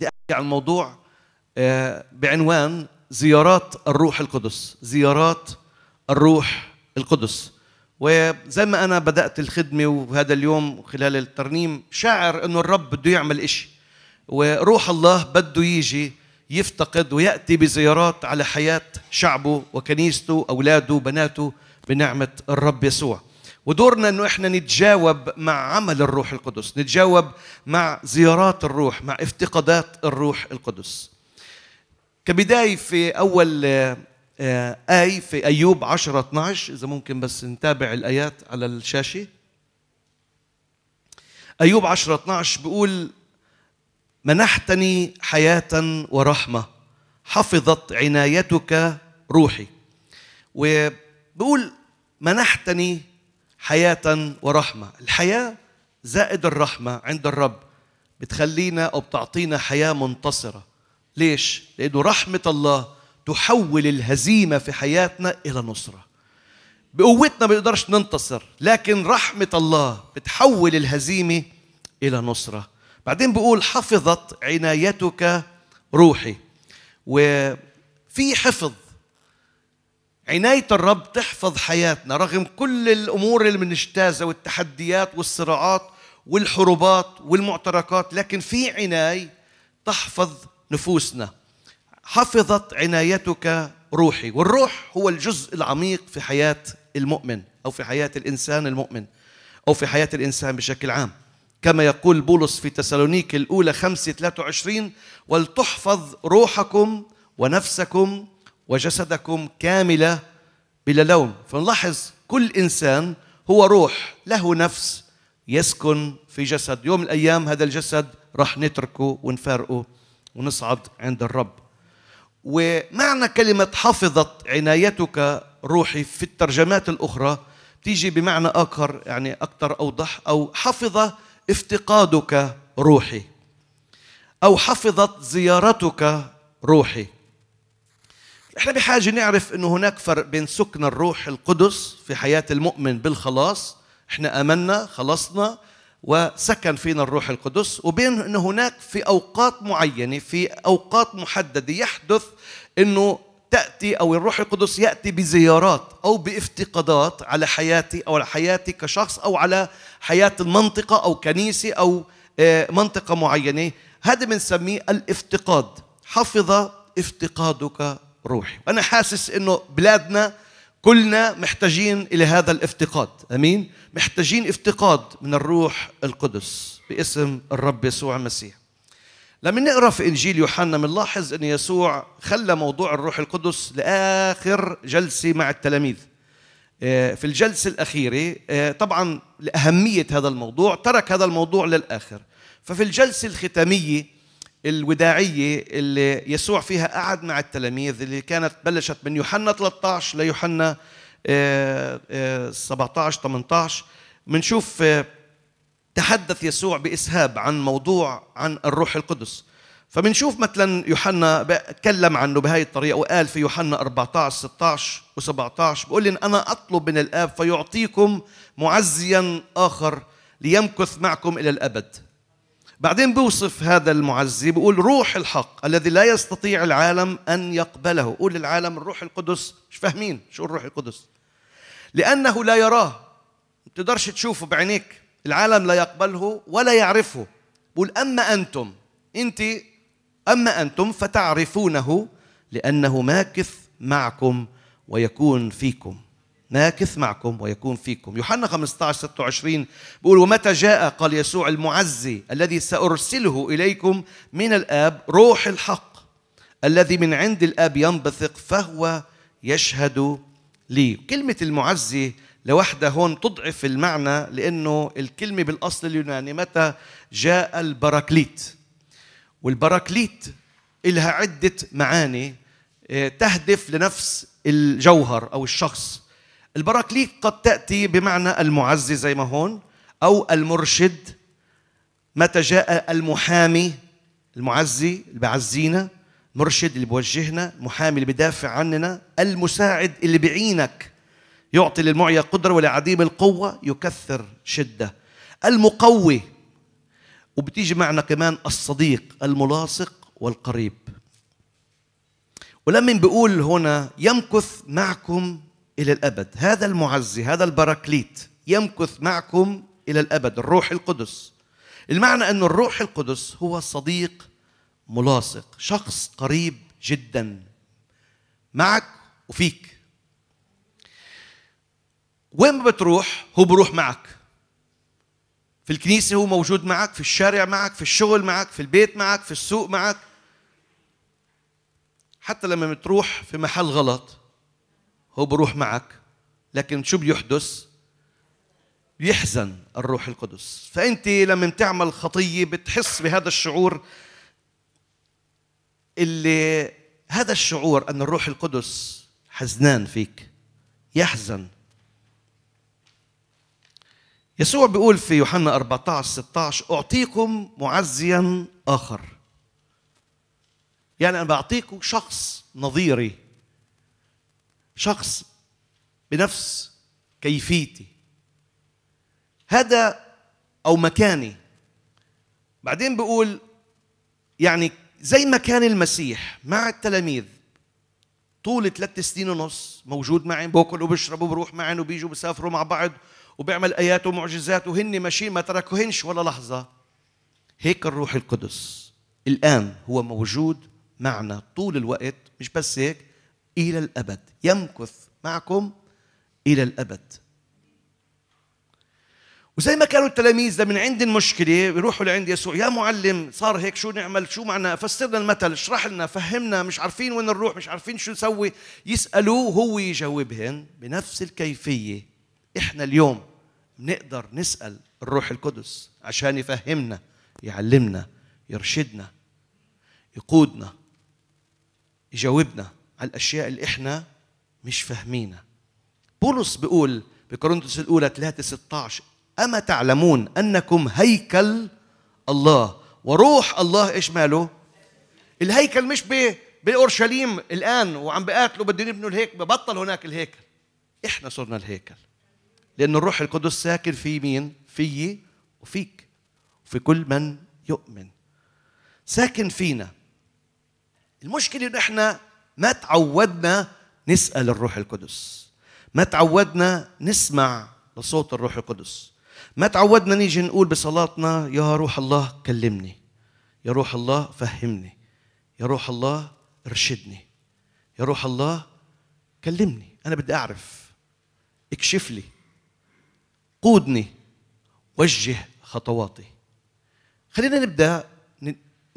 بدي احكي عن موضوع آه، بعنوان زيارات الروح القدس زيارات الروح القدس وزي ما انا بدات الخدمه وهذا اليوم خلال الترنيم شاعر انه الرب بده يعمل شيء وروح الله بده يجي يفتقد وياتي بزيارات على حياه شعبه وكنيسته اولاده بناته بنعمه الرب يسوع ودورنا انه احنا نتجاوب مع عمل الروح القدس نتجاوب مع زيارات الروح مع افتقادات الروح القدس كبداية في أول آه، آي في أيوب 10 12 إذا ممكن بس نتابع الآيات على الشاشة أيوب 10 12 بيقول منحتني حياة ورحمة حفظت عنايتك روحي وبقول منحتني حياة ورحمة الحياة زائد الرحمة عند الرب بتخلينا أو بتعطينا حياة منتصرة ليش؟ لأنه رحمة الله تحول الهزيمة في حياتنا إلى نصرة بقوتنا ما بنقدرش ننتصر لكن رحمة الله بتحول الهزيمة إلى نصرة بعدين بقول حفظت عنايتك روحي وفي حفظ عناية الرب تحفظ حياتنا رغم كل الأمور اللي بنجتازها والتحديات والصراعات والحروبات والمعتركات لكن في عناية تحفظ نفوسنا حفظت عنايتك روحي والروح هو الجزء العميق في حياة المؤمن أو في حياة الإنسان المؤمن أو في حياة الإنسان بشكل عام كما يقول بولس في تسالونيك الأولى 5 23 ولتحفظ روحكم ونفسكم وجسدكم كاملة بلا لون فنلاحظ كل إنسان هو روح له نفس يسكن في جسد يوم من الأيام هذا الجسد راح نتركه ونفارقه ونصعد عند الرب ومعنى كلمة حفظت عنايتك روحي في الترجمات الأخرى تيجي بمعنى آخر يعني أكثر أوضح أو حفظ افتقادك روحي أو حفظت زيارتك روحي احنا بحاجة نعرف انه هناك فرق بين سكن الروح القدس في حياة المؤمن بالخلاص احنا امنا خلصنا وسكن فينا الروح القدس وبين ان هناك في اوقات معينه في اوقات محدده يحدث انه تاتي او الروح القدس ياتي بزيارات او بافتقادات على حياتي او على حياتي كشخص او على حياه المنطقه او كنيسه او آه، منطقه معينه هذا بنسميه الافتقاد حفظ افتقادك روحي أنا حاسس أنه بلادنا كلنا محتاجين إلى هذا الافتقاد أمين محتاجين افتقاد من الروح القدس باسم الرب يسوع المسيح لما نقرا في انجيل يوحنا بنلاحظ ان يسوع خلى موضوع الروح القدس لاخر جلسه مع التلاميذ آه، في الجلسه الاخيره آه، طبعا لاهميه هذا الموضوع ترك هذا الموضوع للاخر ففي الجلسه الختاميه الوداعية اللي يسوع فيها قعد مع التلاميذ اللي كانت بلشت من يوحنا 13 ليوحنا 17 18 بنشوف تحدث يسوع بإسهاب عن موضوع عن الروح القدس فبنشوف مثلا يوحنا تكلم عنه بهذه الطريقه وقال في يوحنا 14 16 و17 بقول إن انا اطلب من الاب فيعطيكم معزيا اخر ليمكث معكم الى الابد بعدين بوصف هذا المعزي بيقول روح الحق الذي لا يستطيع العالم أن يقبله قول للعالم الروح القدس مش فاهمين شو الروح القدس لأنه لا يراه ما تقدرش تشوفه بعينيك العالم لا يقبله ولا يعرفه بقول أما أنتم أنت أما أنتم فتعرفونه لأنه ماكث معكم ويكون فيكم ماكث معكم ويكون فيكم يوحنا 15 26 بيقول ومتى جاء قال يسوع المعزي الذي سأرسله إليكم من الآب روح الحق الذي من عند الآب ينبثق فهو يشهد لي كلمة المعزي لوحدها هون تضعف المعنى لأنه الكلمة بالأصل اليوناني متى جاء البراكليت والبراكليت إلها عدة معاني آه، تهدف لنفس الجوهر أو الشخص البراكليت قد تأتي بمعنى المعزي زي ما هون أو المرشد متى جاء المحامي المعزي اللي بعزينا مرشد اللي بوجهنا محامي اللي بدافع عننا المساعد اللي بعينك يعطي للمعية قدرة ولعديم القوة يكثر شدة المقوي وبتيجي معنا كمان الصديق الملاصق والقريب ولما بيقول هنا يمكث معكم إلى الأبد هذا المعزي هذا البراكليت يمكث معكم إلى الأبد الروح القدس المعنى أن الروح القدس هو صديق ملاصق شخص قريب جدا معك وفيك وين ما بتروح هو بروح معك في الكنيسة هو موجود معك في الشارع معك في الشغل معك في البيت معك في السوق معك حتى لما بتروح في محل غلط هو بروح معك لكن شو بيحدث يحزن الروح القدس فأنت لما بتعمل خطية بتحس بهذا الشعور اللي هذا الشعور أن الروح القدس حزنان فيك يحزن يسوع بيقول في يوحنا 14 16 أعطيكم معزيا آخر يعني أنا بعطيكم شخص نظيري شخص بنفس كيفيتي هذا او مكاني بعدين بقول يعني زي ما كان المسيح مع التلاميذ طول ثلاث سنين ونص موجود معي باكل وبشرب وبروح معي وبيجوا بسافروا مع بعض وبيعمل ايات ومعجزات وهن ماشيين ما تركوهنش ولا لحظه هيك الروح القدس الان هو موجود معنا طول الوقت مش بس هيك إلى الأبد يمكث معكم إلى الأبد وزي ما كانوا التلاميذ ده من عند المشكله بيروحوا لعند يسوع يا معلم صار هيك شو نعمل شو معنا فسرنا المثل اشرح لنا فهمنا مش عارفين وين نروح مش عارفين شو نسوي يسالوه هو يجاوبهن بنفس الكيفيه احنا اليوم بنقدر نسال الروح القدس عشان يفهمنا يعلمنا يرشدنا يقودنا يجاوبنا على الأشياء اللي إحنا مش فاهمينها بولس بيقول بكورنثوس الأولى 3 16 أما تعلمون أنكم هيكل الله وروح الله إيش ماله؟ الهيكل مش بأورشليم الآن وعم بقاتلوا بدهم يبنوا الهيكل ببطل هناك الهيكل إحنا صرنا الهيكل لأن الروح القدس ساكن في مين؟ فيي وفيك وفي كل من يؤمن ساكن فينا المشكلة إن إحنا ما تعودنا نسأل الروح القدس ما تعودنا نسمع لصوت الروح القدس ما تعودنا نيجي نقول بصلاتنا يا روح الله كلمني يا روح الله فهمني يا روح الله ارشدني يا روح الله كلمني انا بدي اعرف اكشف لي قودني وجه خطواتي خلينا نبدا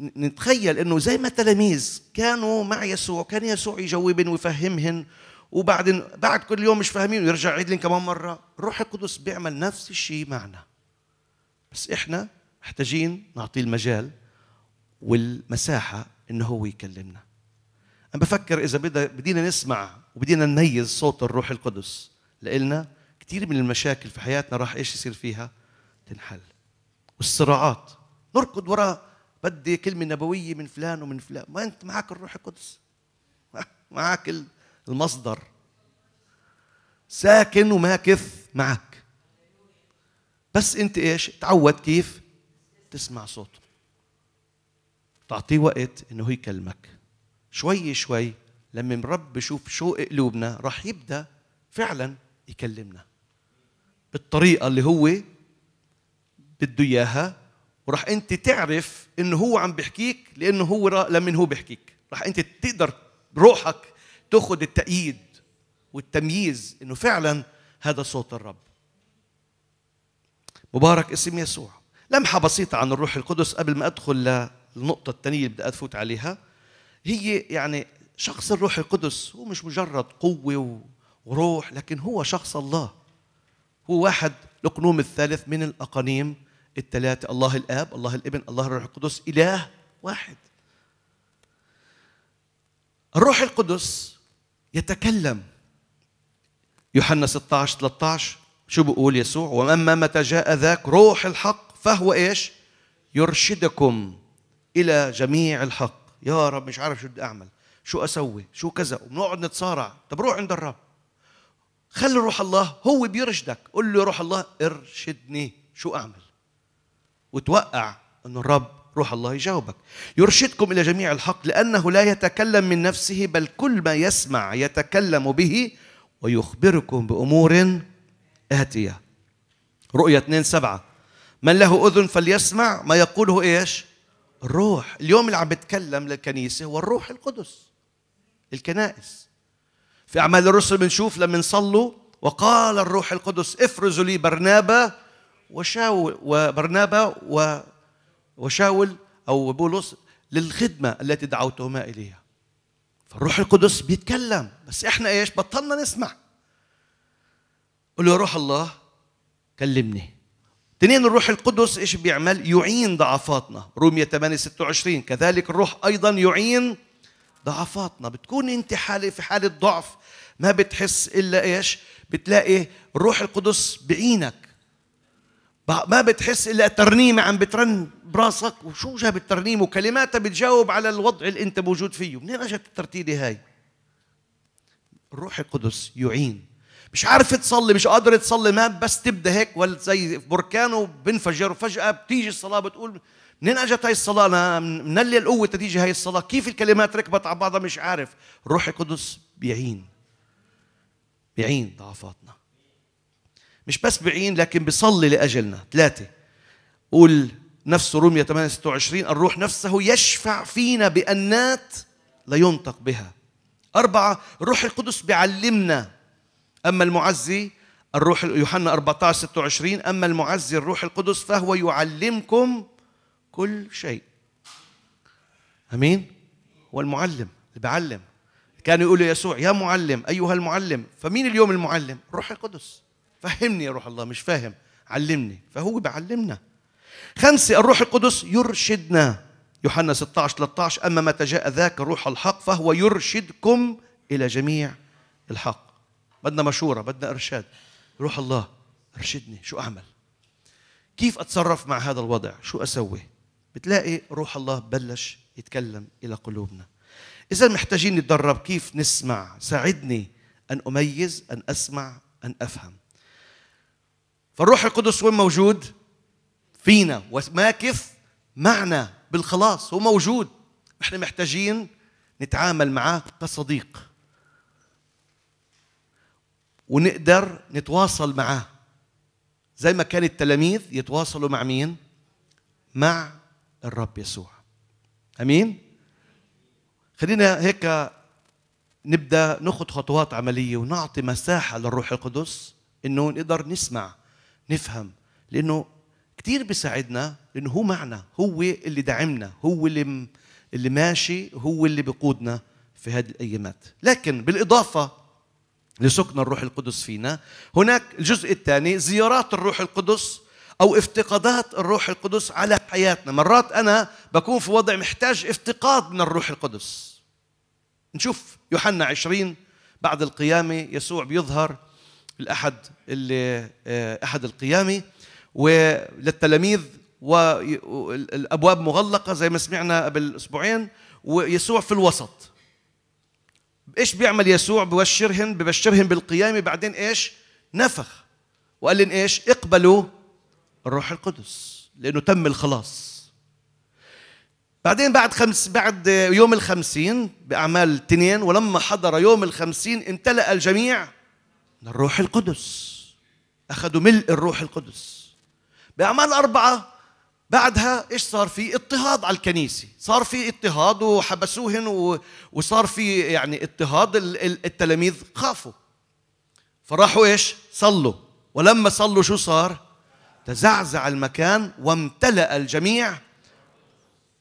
نتخيل انه زي ما التلاميذ كانوا مع يسوع كان يسوع يجاوبهم ويفهمهم وبعدين بعد كل يوم مش فاهمين ويرجع يعيد لهم كمان مره الروح القدس بيعمل نفس الشيء معنا بس احنا محتاجين نعطيه المجال والمساحه انه هو يكلمنا انا بفكر اذا بدينا نسمع وبدينا نميز صوت الروح القدس لإلنا كثير من المشاكل في حياتنا راح ايش يصير فيها تنحل والصراعات نركض وراء بدي كلمة نبوية من فلان ومن فلان ما أنت معك الروح القدس معك المصدر ساكن وماكث معك بس أنت إيش تعود كيف تسمع صوته تعطيه وقت انه يكلمك شوي شوي لما الرب يشوف شو قلوبنا راح يبدا فعلا يكلمنا بالطريقه اللي هو بده اياها وراح انت تعرف انه هو عم بيحكيك لانه هو لمن هو بيحكيك راح انت تقدر بروحك تاخذ التأييد والتمييز انه فعلا هذا صوت الرب مبارك اسم يسوع لمحة بسيطة عن الروح القدس قبل ما أدخل للنقطة الثانية اللي بدي أفوت عليها هي يعني شخص الروح القدس هو مش مجرد قوة وروح لكن هو شخص الله هو واحد الأقنوم الثالث من الأقانيم الثلاثة الله الآب الله الابن الله الروح القدس إله واحد الروح القدس يتكلم يوحنا 16 13 شو بيقول يسوع واما متى جاء ذاك روح الحق فهو ايش يرشدكم الى جميع الحق يا رب مش عارف شو بدي اعمل شو اسوي شو كذا وبنقعد نتصارع طب روح عند الرب خلي روح الله هو بيرشدك قل له روح الله ارشدني شو اعمل وتوقع أن الرب روح الله يجاوبك يرشدكم إلى جميع الحق لأنه لا يتكلم من نفسه بل كل ما يسمع يتكلم به ويخبركم بأمور آتية رؤية 2 سبعة من له أذن فليسمع ما يقوله إيش الروح اليوم اللي عم بتكلم للكنيسة هو الروح القدس الكنائس في أعمال الرسل بنشوف لما نصلوا وقال الروح القدس افرزوا لي برنابا وشاول وبرنابا وشاول أو بولس للخدمة التي دعوتهما إليها فالروح القدس بيتكلم بس إحنا إيش بطلنا نسمع قول يا روح الله كلمني اثنين الروح القدس ايش بيعمل؟ يعين ضعفاتنا، رومية 8 26 كذلك الروح ايضا يعين ضعفاتنا، بتكون انت حالة في حالة ضعف ما بتحس الا ايش؟ بتلاقي الروح القدس بعينك ما بتحس الا ترنيمه عم بترن براسك وشو جاب الترنيم وكلماتها بتجاوب على الوضع اللي انت موجود فيه منين اجت الترتيبه هاي الروح القدس يعين مش عارف تصلي مش قادر تصلي ما بس تبدا هيك ولا زي بركان وبنفجر وفجاه بتيجي الصلاه بتقول منين اجت هاي الصلاه انا اللي القوه تتيجي هاي الصلاه كيف الكلمات ركبت على بعضها مش عارف الروح القدس بيعين بيعين ضعفاتنا مش بس بعين لكن بيصلي لأجلنا ثلاثة قول نفسه رومية 8 26 الروح نفسه يشفع فينا بأنات لا ينطق بها أربعة الروح القدس بيعلمنا أما المعزي الروح يوحنا 14 26 أما المعزي الروح القدس فهو يعلمكم كل شيء أمين هو المعلم اللي بيعلم كان يقول يسوع يا معلم أيها المعلم فمين اليوم المعلم الروح القدس فهمني يا روح الله مش فاهم علمني فهو بيعلمنا خمسة الروح القدس يرشدنا يوحنا 16 13 أما متى جاء ذاك روح الحق فهو يرشدكم إلى جميع الحق بدنا مشورة بدنا إرشاد روح الله ارشدني شو أعمل كيف أتصرف مع هذا الوضع شو أسوي بتلاقي روح الله بلش يتكلم إلى قلوبنا إذا محتاجين نتدرب كيف نسمع ساعدني أن أميز أن أسمع أن أفهم فالروح القدس وين موجود فينا وماكث معنا بالخلاص هو موجود احنا محتاجين نتعامل معاه كصديق ونقدر نتواصل معاه زي ما كان التلاميذ يتواصلوا مع مين مع الرب يسوع امين خلينا هيك نبدا ناخذ خطوات عمليه ونعطي مساحه للروح القدس انه نقدر نسمع نفهم لانه كثير بيساعدنا لانه هو معنا هو اللي دعمنا هو اللي اللي ماشي هو اللي بقودنا في هذه الايامات لكن بالاضافه لسكن الروح القدس فينا هناك الجزء الثاني زيارات الروح القدس او افتقادات الروح القدس على حياتنا مرات انا بكون في وضع محتاج افتقاد من الروح القدس نشوف يوحنا 20 بعد القيامه يسوع بيظهر الأحد اللي آه، أحد القيامة وللتلاميذ والأبواب مغلقة زي ما سمعنا قبل أسبوعين ويسوع في الوسط إيش بيعمل يسوع ببشرهم ببشرهم بالقيامة بعدين إيش نفخ وقال لهم إيش اقبلوا الروح القدس لأنه تم الخلاص بعدين بعد خمس بعد يوم الخمسين بأعمال تنين ولما حضر يوم الخمسين امتلأ الجميع من الروح القدس أخذوا ملء الروح القدس بأعمال أربعة بعدها ايش صار في اضطهاد على الكنيسه صار في اضطهاد وحبسوهن وصار في يعني اضطهاد التلاميذ خافوا فراحوا ايش صلوا ولما صلوا شو صار تزعزع المكان وامتلأ الجميع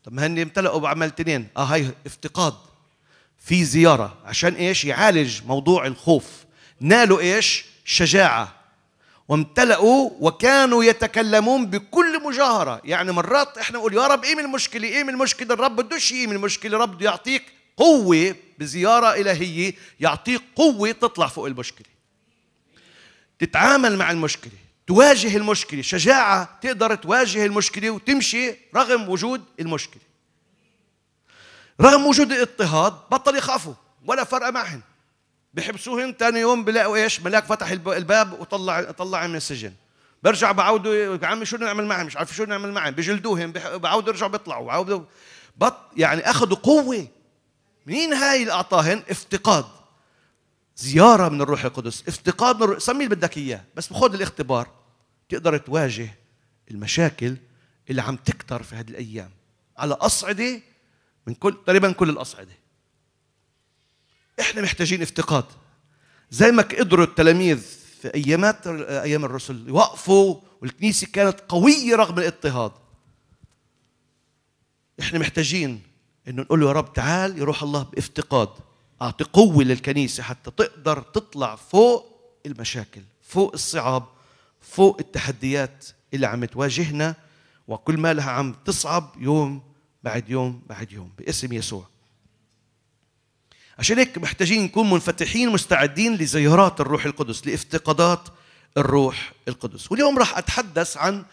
طب ما هن امتلأوا بعمل تنين اه هاي افتقاد في زياره عشان ايش يعالج موضوع الخوف نالوا ايش؟ شجاعه وامتلأوا وكانوا يتكلمون بكل مجاهرة يعني مرات احنا نقول يا رب ايه من المشكلة ايه من المشكلة الرب بدوش ايه من المشكلة الرب بده يعطيك قوة بزيارة إلهية يعطيك قوة تطلع فوق المشكلة تتعامل مع المشكلة تواجه المشكلة شجاعة تقدر تواجه المشكلة وتمشي رغم وجود المشكلة رغم وجود الاضطهاد بطل يخافوا ولا فرق معهم بحبسوهن ثاني يوم بلاقوا ايش ملاك فتح الباب وطلع طلع من السجن برجع بعودوا يا عمي شو نعمل معهم مش عارف شو نعمل معهم بجلدوهم بعودوا يرجعوا بيطلعوا بعودوا بط يعني اخذوا قوه مين هاي اللي اعطاهن افتقاد زياره من الروح القدس افتقاد من الروح سمي اللي بدك اياه بس بخذ الاختبار تقدر تواجه المشاكل اللي عم تكتر في هذه الايام على اصعده من كل تقريبا كل الاصعده احنا محتاجين افتقاد زي ما قدروا التلاميذ في ايامات ايام الرسل يوقفوا والكنيسه كانت قويه رغم الاضطهاد احنا محتاجين انه نقول له يا رب تعال يروح الله بافتقاد اعطي قوه للكنيسه حتى تقدر تطلع فوق المشاكل فوق الصعاب فوق التحديات اللي عم تواجهنا وكل ما لها عم تصعب يوم بعد يوم بعد يوم باسم يسوع عشان هيك محتاجين نكون منفتحين مستعدين لزيارات الروح القدس لافتقادات الروح القدس واليوم راح اتحدث عن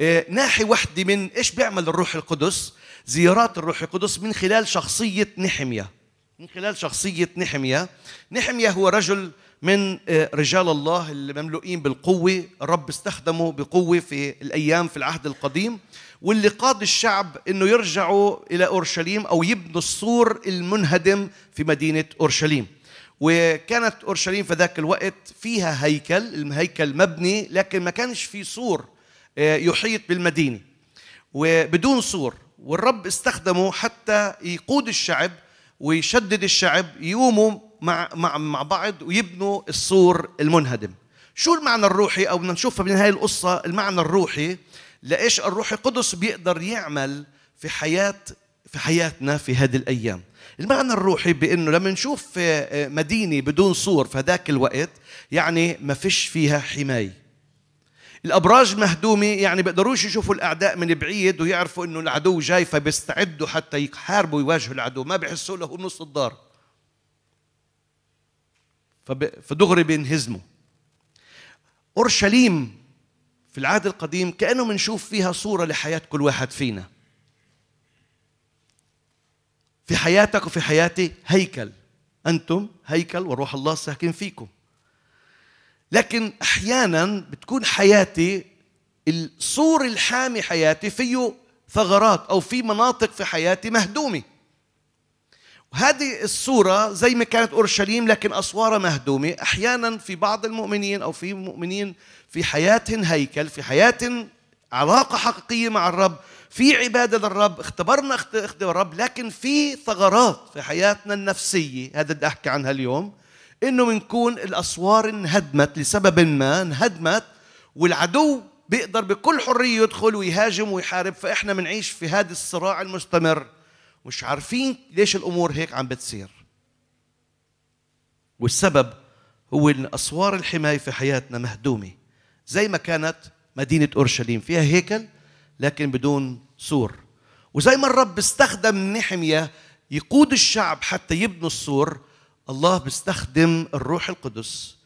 آه، ناحية واحدة من إيش بيعمل الروح القدس زيارات الروح القدس من خلال شخصية نحمية من خلال شخصية نحمية نحمية هو رجل من آه، رجال الله اللي مملوئين بالقوة الرب استخدمه بقوة في الأيام في العهد القديم واللي قاد الشعب انه يرجعوا الى اورشليم او يبنوا السور المنهدم في مدينه اورشليم وكانت اورشليم في ذاك الوقت فيها هيكل الهيكل مبني لكن ما كانش في سور آه، يحيط بالمدينه وبدون سور والرب استخدمه حتى يقود الشعب ويشدد الشعب يقوموا مع مع مع بعض ويبنوا السور المنهدم شو المعنى الروحي او بدنا نشوفها من هاي القصه المعنى الروحي لايش الروح القدس بيقدر يعمل في حياه في حياتنا في هذه الايام المعنى الروحي بانه لما نشوف آه، مدينه بدون سور في هذاك الوقت يعني ما فيش فيها حمايه الابراج مهدومه يعني بيقدروش يشوفوا الاعداء من بعيد ويعرفوا انه العدو جاي فبيستعدوا حتى يحاربوا ويواجهوا العدو ما بيحسوا له بنص الدار فدغري بينهزموا اورشليم في العهد القديم كأنه بنشوف فيها صورة لحياة كل واحد فينا في حياتك وفي حياتي هيكل أنتم هيكل وروح الله ساكن فيكم لكن أحيانا بتكون حياتي السور الحامي حياتي فيه ثغرات أو في مناطق في حياتي مهدومة هذه الصورة زي ما كانت أورشليم لكن أسوارها مهدومة أحيانا في بعض المؤمنين أو في مؤمنين في حياة هيكل في حياة علاقة حقيقية مع الرب في عبادة للرب اختبرنا اختبار الرب لكن في ثغرات في حياتنا النفسية هذا بدي أحكي عنها اليوم إنه بنكون الأسوار انهدمت لسبب ما انهدمت والعدو بيقدر بكل حرية يدخل ويهاجم ويحارب فإحنا بنعيش في هذا الصراع المستمر مش عارفين ليش الامور هيك عم بتصير والسبب هو ان اسوار الحمايه في حياتنا مهدومه زي ما كانت مدينه اورشليم فيها هيكل لكن بدون سور وزي ما الرب استخدم نحميه يقود الشعب حتى يبنوا السور الله بيستخدم الروح القدس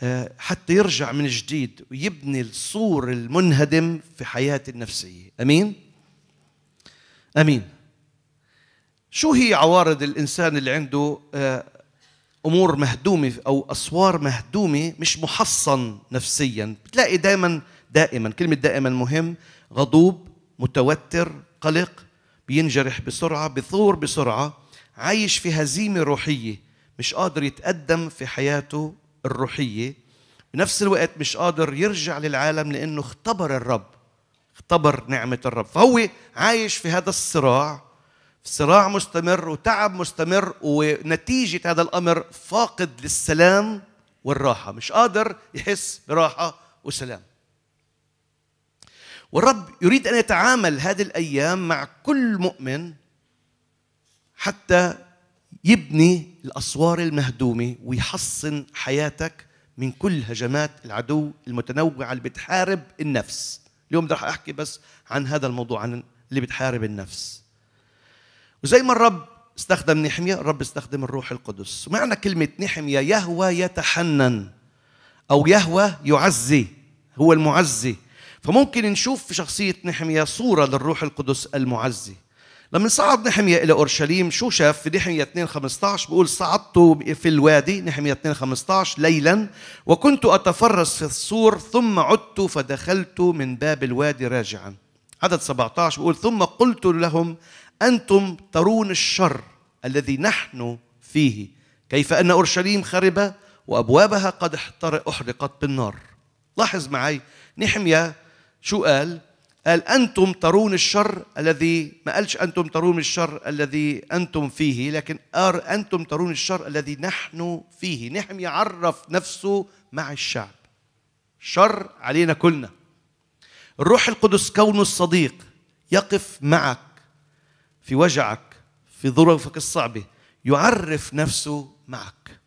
آه، حتى يرجع من جديد ويبني السور المنهدم في حياتي النفسيه امين امين شو هي عوارض الإنسان اللي عنده آه، أمور مهدومة أو أسوار مهدومة مش محصن نفسيا بتلاقي دائما دائما كلمة دائما مهم غضوب متوتر قلق بينجرح بسرعة بثور بسرعة عايش في هزيمة روحية مش قادر يتقدم في حياته الروحية بنفس الوقت مش قادر يرجع للعالم لأنه اختبر الرب اختبر نعمة الرب فهو عايش في هذا الصراع صراع مستمر وتعب مستمر ونتيجة هذا الأمر فاقد للسلام والراحة مش قادر يحس براحة وسلام والرب يريد أن يتعامل هذه الأيام مع كل مؤمن حتى يبني الأسوار المهدومة ويحصن حياتك من كل هجمات العدو المتنوعة اللي بتحارب النفس اليوم راح أحكي بس عن هذا الموضوع عن اللي بتحارب النفس وزي ما الرب استخدم نحمية الرب استخدم الروح القدس معنى كلمة نحمية يهوى يتحنن أو يهوى يعزي هو المعزي فممكن نشوف في شخصية نحمية صورة للروح القدس المعزي لما صعد نحمية إلى أورشليم شو شاف في نحمية 2.15 15 بيقول صعدت في الوادي نحمية 2.15 ليلا وكنت أتفرس في السور ثم عدت فدخلت من باب الوادي راجعا عدد 17 بيقول ثم قلت لهم أنتم ترون الشر الذي نحن فيه كيف أن أورشليم خربة وأبوابها قد أحرقت بالنار لاحظ معي نحمية شو قال قال أنتم ترون الشر الذي ما قالش أنتم ترون الشر الذي أنتم فيه لكن أر أنتم ترون الشر الذي نحن فيه نحمية عرف نفسه مع الشعب شر علينا كلنا الروح القدس كونه الصديق يقف معك في وجعك في ظروفك الصعبة يعرف نفسه معك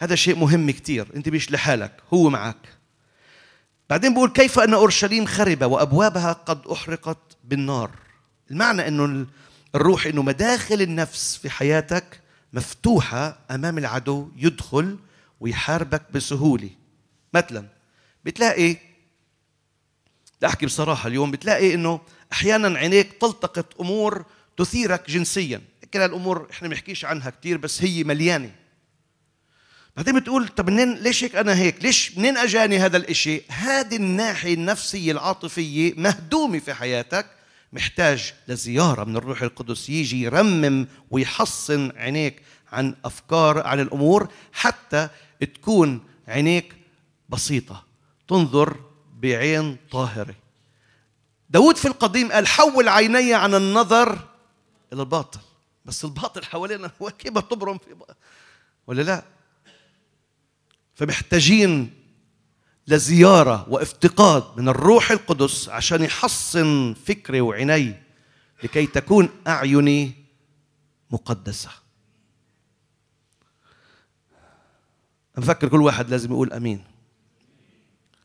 هذا شيء مهم كثير أنت مش لحالك هو معك بعدين بقول كيف أن أورشليم خرب وأبوابها قد أحرقت بالنار المعنى أنه الروح أنه مداخل النفس في حياتك مفتوحة أمام العدو يدخل ويحاربك بسهولة مثلا بتلاقي لا أحكي بصراحة اليوم بتلاقي أنه احيانا عينيك تلتقط امور تثيرك جنسيا كل الامور احنا بنحكيش عنها كثير بس هي مليانه بعدين بتقول طب منين ليش هيك انا هيك ليش منين اجاني هذا الاشي هذه الناحيه النفسيه العاطفيه مهدومه في حياتك محتاج لزياره من الروح القدس يجي يرمم ويحصن عينيك عن افكار عن الامور حتى تكون عينيك بسيطه تنظر بعين طاهره داود في القديم قال حول عيني عن النظر إلى الباطل بس الباطل حوالينا هو كيف تبرم في بقى. ولا لا فمحتاجين لزيارة وافتقاد من الروح القدس عشان يحصن فكري وعيني لكي تكون أعيني مقدسة أفكر كل واحد لازم يقول أمين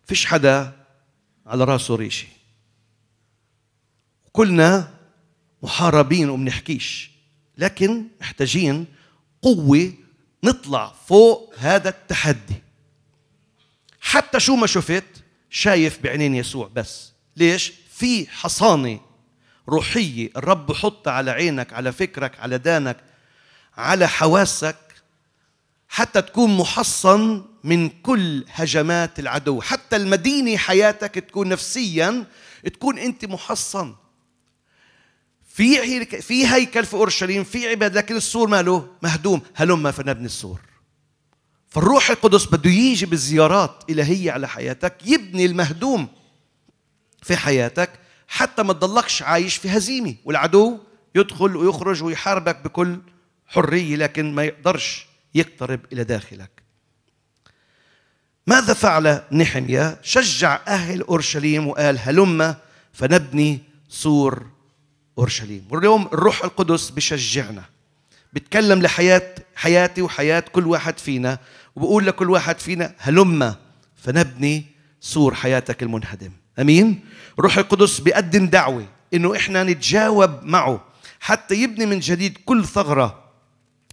فيش حدا على راسه ريشه كلنا محاربين ومنحكيش لكن محتاجين قوة نطلع فوق هذا التحدي حتى شو ما شفت شايف بعينين يسوع بس ليش في حصانة روحية الرب بحطها على عينك على فكرك على دانك على حواسك حتى تكون محصن من كل هجمات العدو حتى المدينة حياتك تكون نفسيا تكون أنت محصن في في هيكل في اورشليم في عباد لكن السور ماله مهدوم هلم فنبني السور فالروح القدس بده يجي بالزيارات الهيه على حياتك يبني المهدوم في حياتك حتى ما تضلكش عايش في هزيمه والعدو يدخل ويخرج ويحاربك بكل حريه لكن ما يقدرش يقترب الى داخلك ماذا فعل نحميا شجع اهل اورشليم وقال هلم فنبني سور اورشليم واليوم الروح القدس بشجعنا بتكلم لحياه حياتي وحياه كل واحد فينا وبقول لكل واحد فينا هلمة فنبني سور حياتك المنهدم امين الروح القدس بيقدم دعوه انه احنا نتجاوب معه حتى يبني من جديد كل ثغره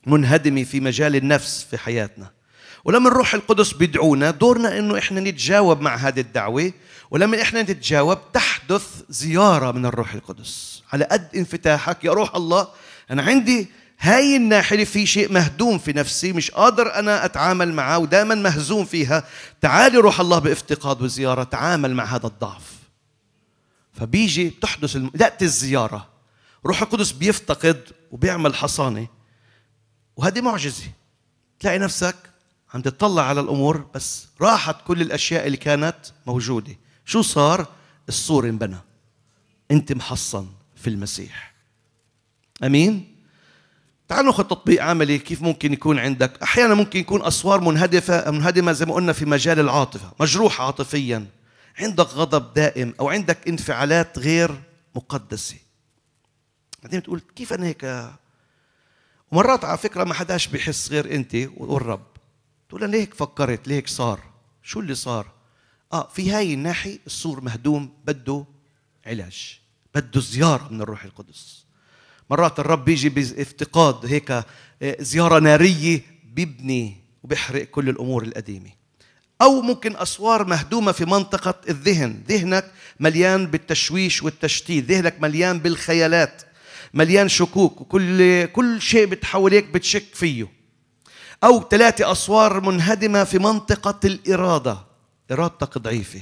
منهدمه في مجال النفس في حياتنا ولما الروح القدس بيدعونا دورنا انه احنا نتجاوب مع هذه الدعوه ولما احنا نتجاوب تحدث زياره من الروح القدس على قد انفتاحك يا روح الله أنا عندي هاي الناحية في شيء مهدوم في نفسي مش قادر أنا أتعامل معه ودائما مهزوم فيها تعالي روح الله بافتقاد وزيارة تعامل مع هذا الضعف فبيجي بتحدث الم... تأتي الزيارة روح القدس بيفتقد وبيعمل حصانة وهذه معجزة تلاقي نفسك عم تطلع على الأمور بس راحت كل الأشياء اللي كانت موجودة شو صار؟ السور انبنى انت محصن في المسيح امين تعالوا ناخذ تطبيق عملي كيف ممكن يكون عندك احيانا ممكن يكون اسوار منهدفه منهدمه زي ما قلنا في مجال العاطفه مجروح عاطفيا عندك غضب دائم او عندك انفعالات غير مقدسه بعدين تقول كيف انا هيك ومرات على فكره ما حداش بيحس غير انت والرب تقول انا ليه هيك فكرت ليه هيك صار شو اللي صار اه في هاي الناحيه السور مهدوم بده علاج بده زيارة من الروح القدس مرات الرب بيجي بافتقاد هيك آه، زيارة نارية بيبني وبيحرق كل الأمور القديمة أو ممكن أسوار مهدومة في منطقة الذهن ذهنك مليان بالتشويش والتشتيت ذهنك مليان بالخيالات مليان شكوك وكل كل شيء بتحوليك بتشك فيه أو ثلاثة أسوار منهدمة في منطقة الإرادة إرادتك ضعيفة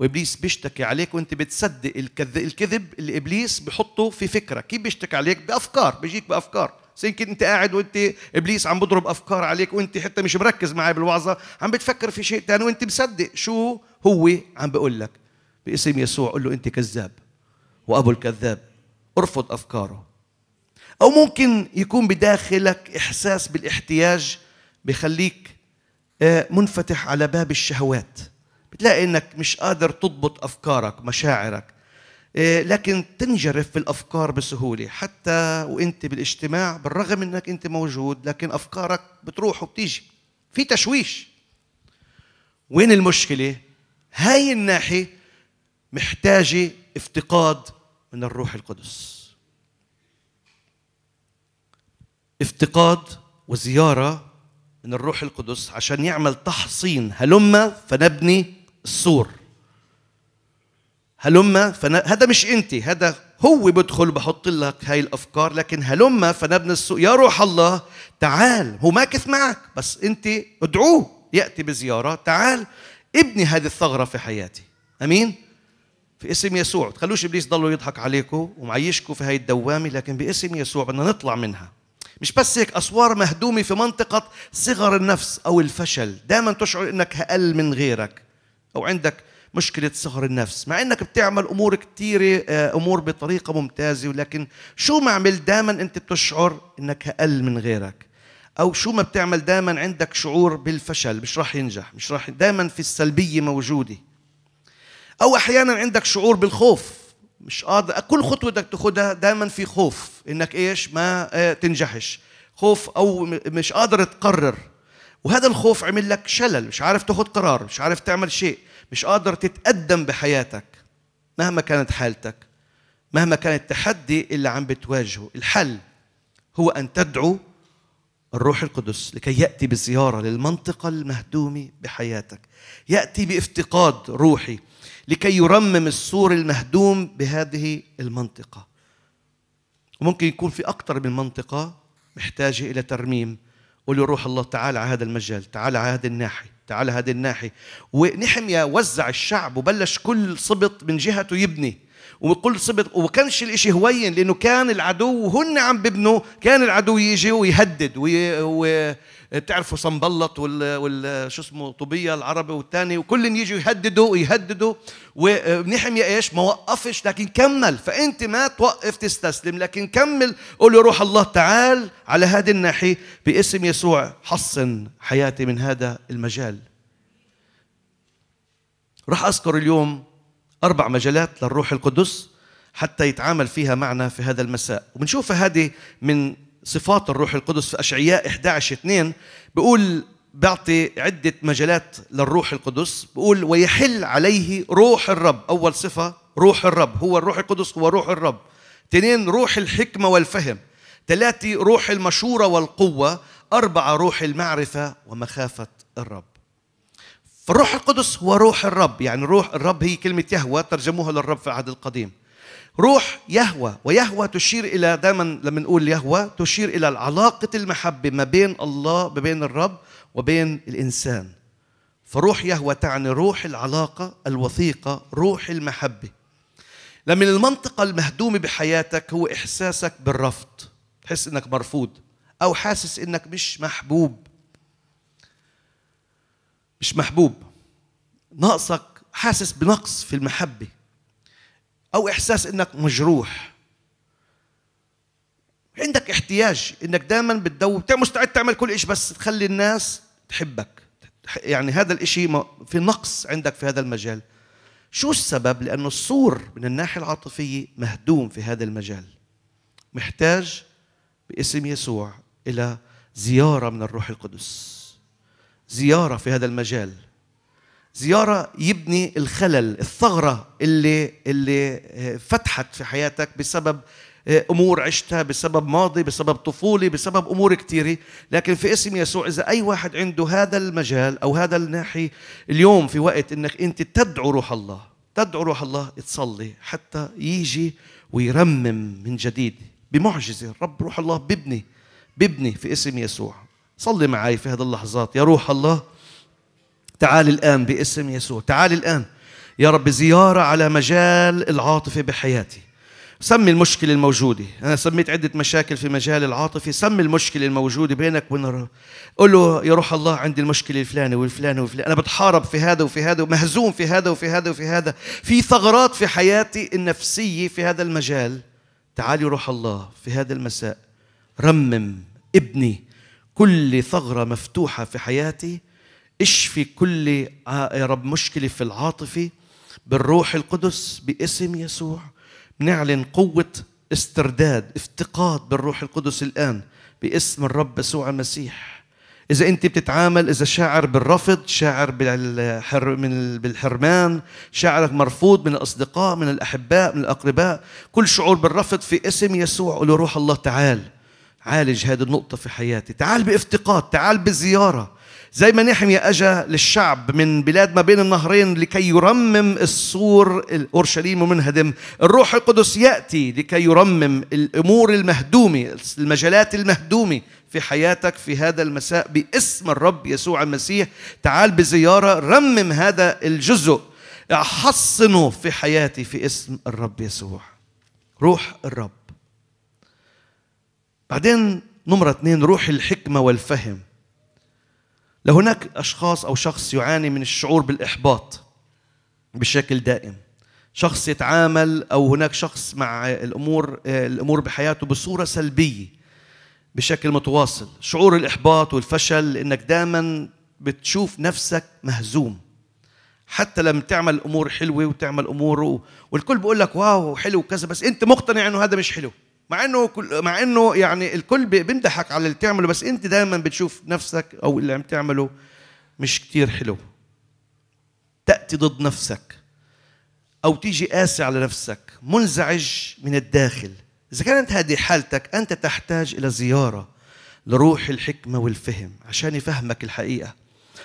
وابليس بيشتكي عليك وانت بتصدق الكذب اللي ابليس بحطه في فكره كيف بيشتكي عليك بافكار بيجيك بافكار يمكن انت قاعد وانت ابليس عم بضرب افكار عليك وانت حتى مش مركز معي بالوعظه عم بتفكر في شيء ثاني وانت مصدق شو هو عم بقول لك باسم يسوع قل له انت كذاب وابو الكذاب ارفض افكاره او ممكن يكون بداخلك احساس بالاحتياج بخليك آه، منفتح على باب الشهوات بتلاقي انك مش قادر تضبط افكارك مشاعرك إيه، لكن تنجرف في الافكار بسهوله حتى وانت بالاجتماع بالرغم انك انت موجود لكن افكارك بتروح وبتيجي في تشويش وين المشكله هاي الناحيه محتاجه افتقاد من الروح القدس افتقاد وزياره من الروح القدس عشان يعمل تحصين هلم فنبني السور هلما فن... هذا مش انت هذا هو بدخل بحط لك هاي الافكار لكن هلما فنبني السور يا روح الله تعال هو ماكث معك بس انت ادعوه ياتي بزياره تعال ابني هذه الثغره في حياتي امين في اسم يسوع تخلوش ابليس ضلوا يضحك عليكم ومعيشكم في هاي الدوامه لكن باسم يسوع بدنا نطلع منها مش بس هيك اسوار مهدومه في منطقه صغر النفس او الفشل دائما تشعر انك اقل من غيرك او عندك مشكله صغر النفس مع انك بتعمل امور كثيره آه، امور بطريقه ممتازه ولكن شو ما عملت دائما انت بتشعر انك اقل من غيرك او شو ما بتعمل دائما عندك شعور بالفشل مش راح ينجح مش راح دائما في السلبيه موجوده او احيانا عندك شعور بالخوف مش قادر كل خطوه بدك تاخذها دائما في خوف انك ايش ما آه، تنجحش خوف او مش قادر تقرر وهذا الخوف عمل لك شلل مش عارف تاخد قرار مش عارف تعمل شيء مش قادر تتقدم بحياتك مهما كانت حالتك مهما كان التحدي اللي عم بتواجهه الحل هو أن تدعو الروح القدس لكي يأتي بزيارة للمنطقة المهدومة بحياتك يأتي بافتقاد روحي لكي يرمم السور المهدوم بهذه المنطقة وممكن يكون في أكثر من منطقة محتاجة إلى ترميم قول له روح الله تعال على هذا المجال تعال على هذه الناحية تعال هذه الناحية ونحمية وزع الشعب وبلش كل صبط من جهته يبني وكل صبط وكانش الإشي هوين لأنه كان العدو هن عم ببنوا كان العدو يجي ويهدد وي... وي... بتعرفوا صنبلط وال شو اسمه طوبيه العربي والثاني وكل يجوا يهددوا يهددوا ونحميا ايش ما وقفش لكن كمل فانت ما توقف تستسلم لكن كمل قول روح الله تعال على هذه الناحيه باسم يسوع حصن حياتي من هذا المجال راح اذكر اليوم اربع مجالات للروح القدس حتى يتعامل فيها معنا في هذا المساء وبنشوفها هذه من صفات الروح القدس في أشعياء 11 2 بيقول بيعطي عدة مجالات للروح القدس بيقول ويحل عليه روح الرب أول صفة روح الرب هو الروح القدس هو روح الرب اثنين روح الحكمة والفهم ثلاثة روح المشورة والقوة أربعة روح المعرفة ومخافة الرب فالروح القدس هو روح الرب يعني روح الرب هي كلمة يهوى ترجموها للرب في العهد القديم روح يهوى ويهوى تشير الى دائما لما نقول يهوى تشير الى علاقه المحبه ما بين الله ما بين الرب وبين الانسان فروح يهوى تعني روح العلاقه الوثيقه روح المحبه لما المنطقه المهدومه بحياتك هو احساسك بالرفض تحس انك مرفوض او حاسس انك مش محبوب مش محبوب ناقصك حاسس بنقص في المحبه أو إحساس إنك مجروح عندك احتياج إنك دائما بتدور مستعد تعمل كل شيء بس تخلي الناس تحبك يعني هذا الإشي في نقص عندك في هذا المجال شو السبب؟ لأنه السور من الناحية العاطفية مهدوم في هذا المجال محتاج باسم يسوع إلى زيارة من الروح القدس زيارة في هذا المجال زياره يبني الخلل الثغره اللي اللي آه، فتحت في حياتك بسبب آه، امور عشتها بسبب ماضي بسبب طفوله بسبب امور كثيره لكن في اسم يسوع اذا اي واحد عنده هذا المجال او هذا الناحيه اليوم في وقت انك انت تدعو روح الله تدعو روح الله تصلي حتى يجي ويرمم من جديد بمعجزه رب روح الله ببني ببني في اسم يسوع صلي معي في هذه اللحظات يا روح الله تعال الآن باسم يسوع تعال الآن يا رب زيارة على مجال العاطفة بحياتي سمي المشكلة الموجودة أنا سميت عدة مشاكل في مجال العاطفة سمي المشكلة الموجودة بينك وبين الرب قل له يا روح الله عندي المشكلة الفلانة والفلانة والفلانة أنا بتحارب في هذا وفي هذا ومهزوم في هذا وفي هذا وفي هذا في ثغرات في حياتي النفسية في هذا المجال تعالي روح الله في هذا المساء رمم ابني كل ثغرة مفتوحة في حياتي اشفي كل يا رب مشكلة في العاطفة بالروح القدس باسم يسوع نعلن قوة استرداد افتقاد بالروح القدس الآن باسم الرب يسوع المسيح إذا أنت بتتعامل إذا شاعر بالرفض شاعر بالحر من بالحرمان شاعرك مرفوض من الأصدقاء من الأحباء من الأقرباء كل شعور بالرفض في اسم يسوع قول روح الله تعال عالج هذه النقطة في حياتي تعال بافتقاد تعال بزيارة زي ما نحمية أجا للشعب من بلاد ما بين النهرين لكي يرمم السور أورشليم ومنهدم الروح القدس يأتي لكي يرمم الأمور المهدومة المجالات المهدومة في حياتك في هذا المساء باسم الرب يسوع المسيح تعال بزيارة رمم هذا الجزء أحصنه في حياتي في اسم الرب يسوع روح الرب بعدين نمرة اثنين روح الحكمة والفهم لو هناك أشخاص أو شخص يعاني من الشعور بالإحباط بشكل دائم شخص يتعامل أو هناك شخص مع الأمور الأمور بحياته بصورة سلبية بشكل متواصل شعور الإحباط والفشل إنك دائما بتشوف نفسك مهزوم حتى لما تعمل أمور حلوة وتعمل أمور والكل بيقول لك واو حلو كذا بس أنت مقتنع أنه هذا مش حلو مع انه كل مع انه يعني الكل بيمدحك على اللي بتعمله بس انت دائما بتشوف نفسك او اللي عم تعمله مش كتير حلو تاتي ضد نفسك او تيجي قاسي على نفسك منزعج من الداخل اذا كانت هذه حالتك انت تحتاج الى زياره لروح الحكمه والفهم عشان يفهمك الحقيقه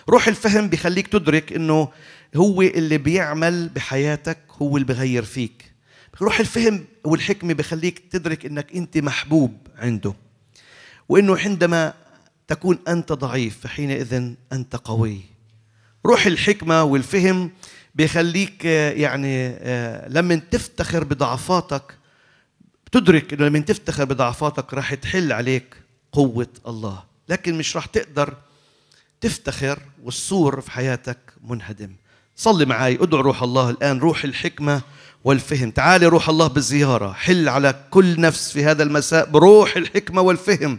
روح الفهم بيخليك تدرك انه هو اللي بيعمل بحياتك هو اللي بغير فيك روح الفهم والحكمة بخليك تدرك أنك أنت محبوب عنده وأنه عندما تكون أنت ضعيف فحينئذ أنت قوي روح الحكمة والفهم بيخليك آه، يعني آه، لما تفتخر بضعفاتك تدرك انه لما تفتخر بضعفاتك راح تحل عليك قوة الله لكن مش راح تقدر تفتخر والسور في حياتك منهدم صلي معي ادعو روح الله الآن روح الحكمة والفهم تعالي روح الله بالزيارة حل على كل نفس في هذا المساء بروح الحكمة والفهم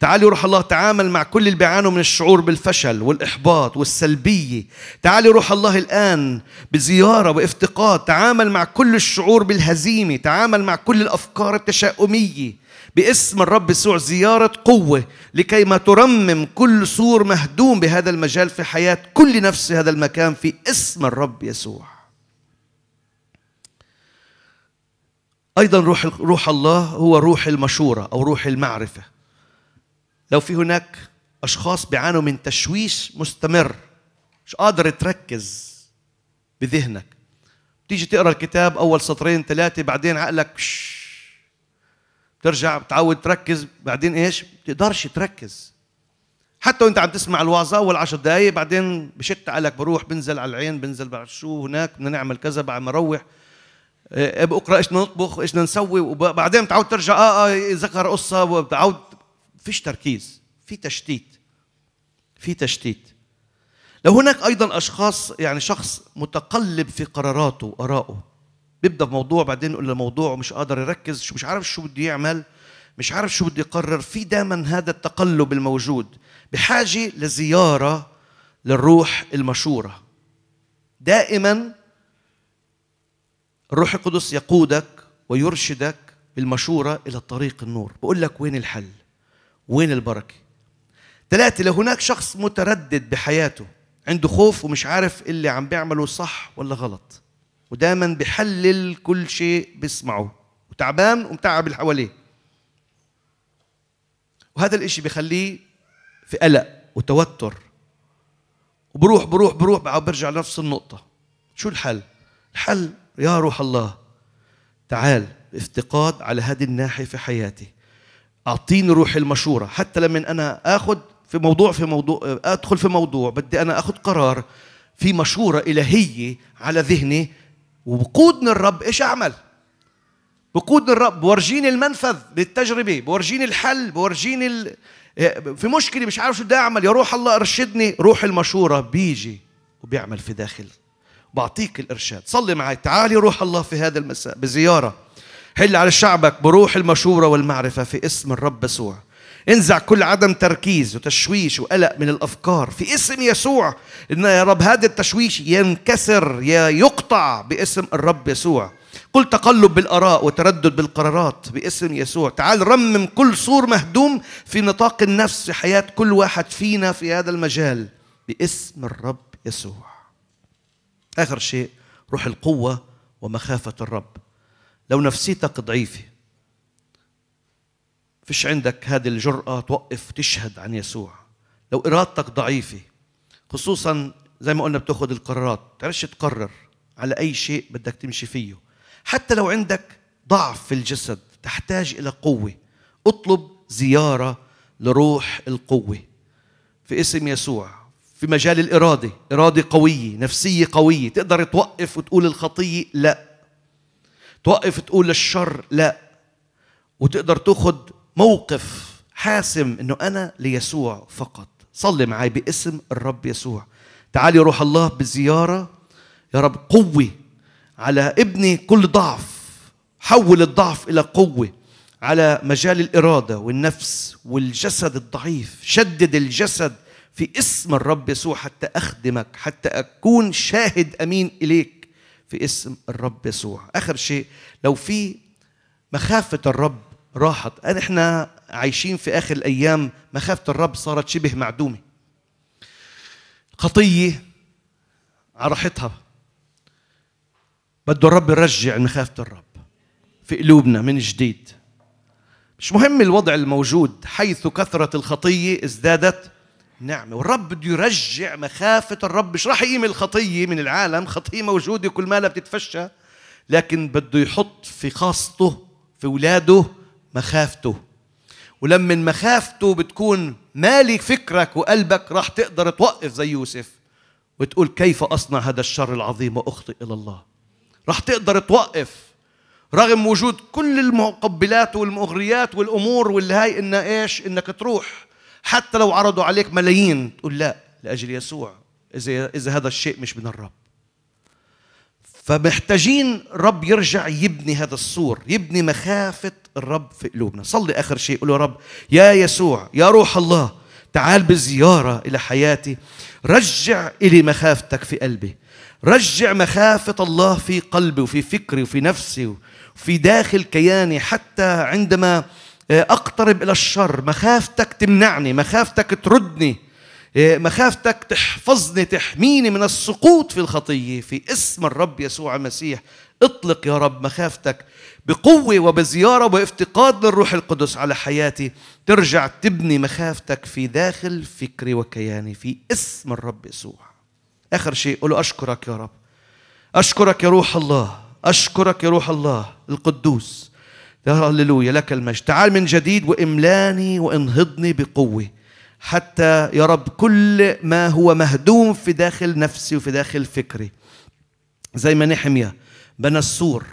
تعالي روح الله تعامل مع كل اللي بيعانوا من الشعور بالفشل والإحباط والسلبية تعالي روح الله الآن بزيارة بافتقاد تعامل مع كل الشعور بالهزيمة تعامل مع كل الأفكار التشاؤمية باسم الرب يسوع زيارة قوة لكي ما ترمم كل سور مهدوم بهذا المجال في حياة كل نفس في هذا المكان في اسم الرب يسوع أيضا روح روح الله هو روح المشورة أو روح المعرفة لو في هناك أشخاص بيعانوا من تشويش مستمر مش قادر تركز بذهنك بتيجي تقرا الكتاب أول سطرين ثلاثة بعدين عقلك بترجع بتعود تركز بعدين إيش بتقدرش تركز حتى وانت عم تسمع الوعظة أول عشر دقايق بعدين بشت عليك بروح بنزل على العين بنزل بعد شو هناك بدنا نعمل كذا بعد ما أروح بكره إيه، إيه، ايش بدنا نطبخ ايش بدنا نسوي وبعدين بتعود ترجع اه اه ذكر قصه وبتعود فيش تركيز في تشتيت في تشتيت لو هناك ايضا اشخاص يعني شخص متقلب في قراراته وارائه بيبدا بموضوع بعدين يقول الموضوع مش قادر يركز مش عارف شو بده يعمل مش عارف شو بده يقرر في دائما هذا التقلب الموجود بحاجه لزياره للروح المشوره دائما الروح القدس يقودك ويرشدك بالمشورة إلى الطريق النور بقول لك وين الحل وين البركة ثلاثة لو هناك شخص متردد بحياته عنده خوف ومش عارف اللي عم بيعمله صح ولا غلط ودائما بحلل كل شيء بيسمعه وتعبان ومتعب اللي حواليه وهذا الاشي بخليه في قلق وتوتر وبروح بروح بروح برجع لنفس النقطة شو الحل؟ الحل يا روح الله تعال افتقاد على هذه الناحية في حياتي أعطيني روح المشورة حتى لما أنا أخذ في موضوع في موضوع أدخل في موضوع بدي أنا أخذ قرار في مشورة إلهية على ذهني وبقودني الرب إيش أعمل بقودني الرب بورجيني المنفذ للتجربة بورجيني الحل بورجيني ال... في مشكلة مش عارف شو بدي أعمل يا روح الله ارشدني روح المشورة بيجي وبيعمل في داخل بعطيك الارشاد صلي معي تعالي روح الله في هذا المساء بزياره هل على شعبك بروح المشوره والمعرفه في اسم الرب يسوع انزع كل عدم تركيز وتشويش وقلق من الافكار في اسم يسوع ان يا رب هذا التشويش ينكسر يا يقطع باسم الرب يسوع كل تقلب بالاراء وتردد بالقرارات باسم يسوع تعال رمم كل سور مهدوم في نطاق النفس في حياه كل واحد فينا في هذا المجال باسم الرب يسوع آخر شيء روح القوة ومخافة الرب لو نفسيتك ضعيفة فيش عندك هذه الجرأة توقف تشهد عن يسوع لو إرادتك ضعيفة خصوصا زي ما قلنا بتاخذ القرارات تعرفش تقرر على أي شيء بدك تمشي فيه حتى لو عندك ضعف في الجسد تحتاج إلى قوة اطلب زيارة لروح القوة في اسم يسوع في مجال الإرادة إرادة قوية نفسية قوية تقدر توقف وتقول الخطية لا توقف تقول الشر لا وتقدر تأخذ موقف حاسم انه انا ليسوع فقط صلي معي باسم الرب يسوع تعالي روح الله بزيارة يا رب قوة على ابني كل ضعف حول الضعف إلى قوة على مجال الإرادة والنفس والجسد الضعيف شدد الجسد في اسم الرب يسوع حتى أخدمك حتى أكون شاهد أمين إليك في اسم الرب يسوع آخر شيء لو في مخافة الرب راحت احنا عايشين في آخر الأيام مخافة الرب صارت شبه معدومة خطية على راحتها بده الرب يرجع مخافة الرب في قلوبنا من جديد مش مهم الوضع الموجود حيث كثرت الخطية ازدادت نعمة والرب بده يرجع مخافة الرب مش راح يقيم الخطية من العالم خطية موجودة كل مالها بتتفشى لكن بده يحط في خاصته في اولاده مخافته ولما مخافته بتكون مالك فكرك وقلبك راح تقدر توقف زي يوسف وتقول كيف اصنع هذا الشر العظيم واخطئ الى الله راح تقدر توقف رغم وجود كل المقبلات والمغريات والامور والهي إن ايش انك تروح حتى لو عرضوا عليك ملايين تقول لا لاجل يسوع اذا اذا هذا الشيء مش من الرب فمحتاجين رب يرجع يبني هذا السور يبني مخافة الرب في قلوبنا صلي آخر شيء قول يا رب يا يسوع يا روح الله تعال بزيارة إلى حياتي رجع إلي مخافتك في قلبي رجع مخافة الله في قلبي وفي فكري وفي نفسي وفي داخل كياني حتى عندما آه، أقترب إلى الشر مخافتك تمنعني مخافتك تردني آه، مخافتك تحفظني تحميني من السقوط في الخطية في اسم الرب يسوع المسيح اطلق يا رب مخافتك بقوة وبزيارة وافتقاد للروح القدس على حياتي ترجع تبني مخافتك في داخل فكري وكياني في اسم الرب يسوع آخر شيء قوله أشكرك يا رب أشكرك يا روح الله أشكرك يا روح الله القدوس يا هللويا لك المجد تعال من جديد واملاني وانهضني بقوه حتى يا رب كل ما هو مهدوم في داخل نفسي وفي داخل فكري زي ما نحميا بنى السور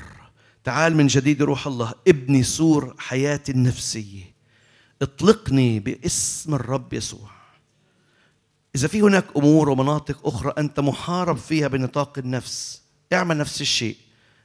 تعال من جديد روح الله ابني سور حياتي النفسيه اطلقني باسم الرب يسوع اذا في هناك امور ومناطق اخرى انت محارب فيها بنطاق النفس اعمل نفس الشيء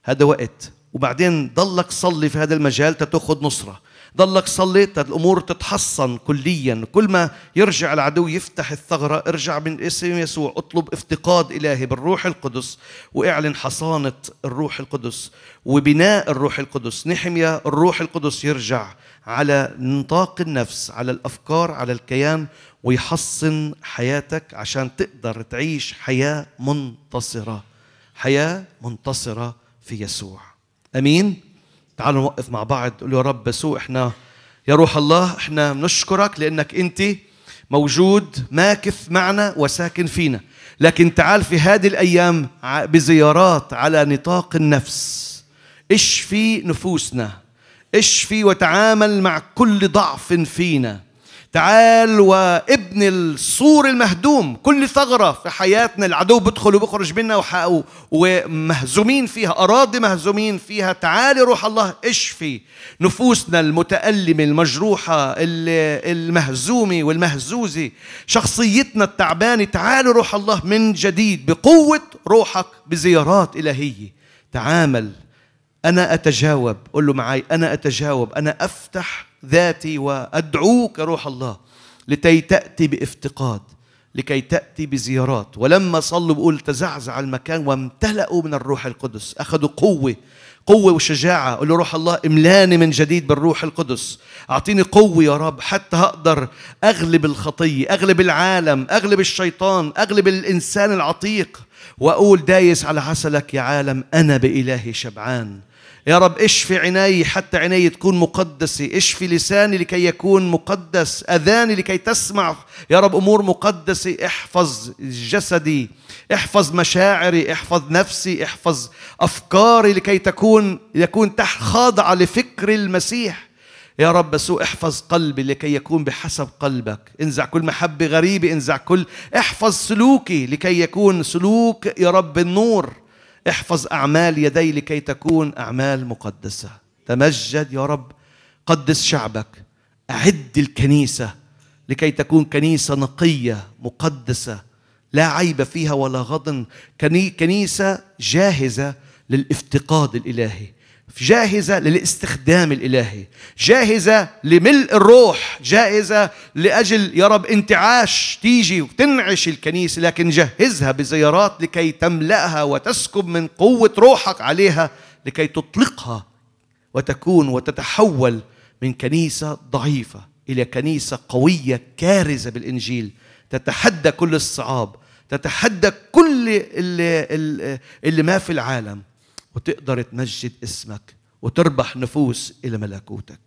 هذا وقت وبعدين ضلك صلي في هذا المجال تتاخذ نصره ضلك صلي الامور تتحصن كليا كل ما يرجع العدو يفتح الثغره ارجع من اسم يسوع اطلب افتقاد الهي بالروح القدس واعلن حصانه الروح القدس وبناء الروح القدس نحميا الروح القدس يرجع على نطاق النفس على الافكار على الكيان ويحصن حياتك عشان تقدر تعيش حياه منتصره حياه منتصره في يسوع امين تعالوا نوقف مع بعض قول يا رب سوء احنا يا روح الله احنا بنشكرك لانك انت موجود ماكث معنا وساكن فينا لكن تعال في هذه الايام بزيارات على نطاق النفس اشفي نفوسنا اشفي وتعامل مع كل ضعف فينا تعال وابن السور المهدوم كل ثغرة في حياتنا العدو بيدخل وبيخرج منا ومهزومين فيها أراضي مهزومين فيها تعال روح الله اشفي نفوسنا المتألمة المجروحة المهزومة والمهزوزة شخصيتنا التعبانة تعال روح الله من جديد بقوة روحك بزيارات إلهية تعامل أنا أتجاوب قل له معي أنا أتجاوب أنا أفتح ذاتي وأدعوك روح الله لكي تأتي بافتقاد لكي تأتي بزيارات ولما صلوا بقول تزعزع المكان وامتلأوا من الروح القدس أخذوا قوة قوة وشجاعة قل له روح الله املاني من جديد بالروح القدس أعطيني قوة يا رب حتى هقدر أغلب الخطية أغلب العالم أغلب الشيطان أغلب الإنسان العتيق وأقول دايس على عسلك يا عالم أنا بإلهي شبعان يا رب اشفي عيني حتى عيني تكون مقدسة اشفي لساني لكي يكون مقدس أذاني لكي تسمع يا رب أمور مقدسة احفظ جسدي احفظ مشاعري احفظ نفسي احفظ أفكاري لكي تكون يكون تحت خاضعة لفكر المسيح يا رب سوء احفظ قلبي لكي يكون بحسب قلبك انزع كل محبة غريبة انزع كل احفظ سلوكي لكي يكون سلوك يا رب النور احفظ أعمال يدي لكي تكون أعمال مقدسة تمجد يا رب قدس شعبك أعد الكنيسة لكي تكون كنيسة نقية مقدسة لا عيب فيها ولا غضن كنيسة جاهزة للافتقاد الإلهي جاهزة للاستخدام الإلهي جاهزة لملء الروح جاهزة لأجل يا رب انتعاش تيجي وتنعش الكنيسة لكن جهزها بزيارات لكي تملأها وتسكب من قوة روحك عليها لكي تطلقها وتكون وتتحول من كنيسة ضعيفة إلى كنيسة قوية كارزة بالإنجيل تتحدى كل الصعاب تتحدى كل اللي, اللي ما في العالم وتقدر تمجد اسمك وتربح نفوس إلى ملكوتك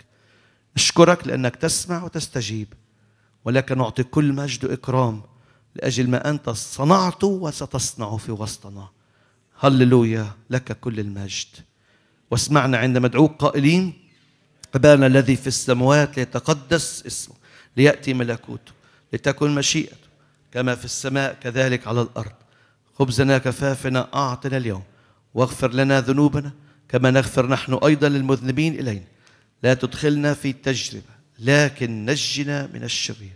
نشكرك لأنك تسمع وتستجيب ولكن نعطي كل مجد وإكرام لأجل ما أنت صنعت وستصنع في وسطنا هللويا لك كل المجد واسمعنا عند مدعوك قائلين أبانا الذي في السموات ليتقدس اسمه ليأتي ملكوته لتكن مشيئته كما في السماء كذلك على الأرض خبزنا كفافنا أعطنا اليوم واغفر لنا ذنوبنا كما نغفر نحن أيضا للمذنبين إلينا لا تدخلنا في تجربة لكن نجنا من الشرير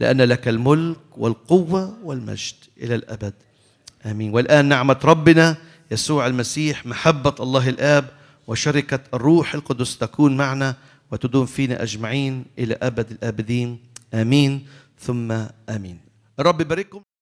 لأن لك الملك والقوة والمجد إلى الأبد آمين والآن نعمة ربنا يسوع المسيح محبة الله الآب وشركة الروح القدس تكون معنا وتدوم فينا أجمعين إلى أبد الآبدين آمين ثم آمين الرب يبارككم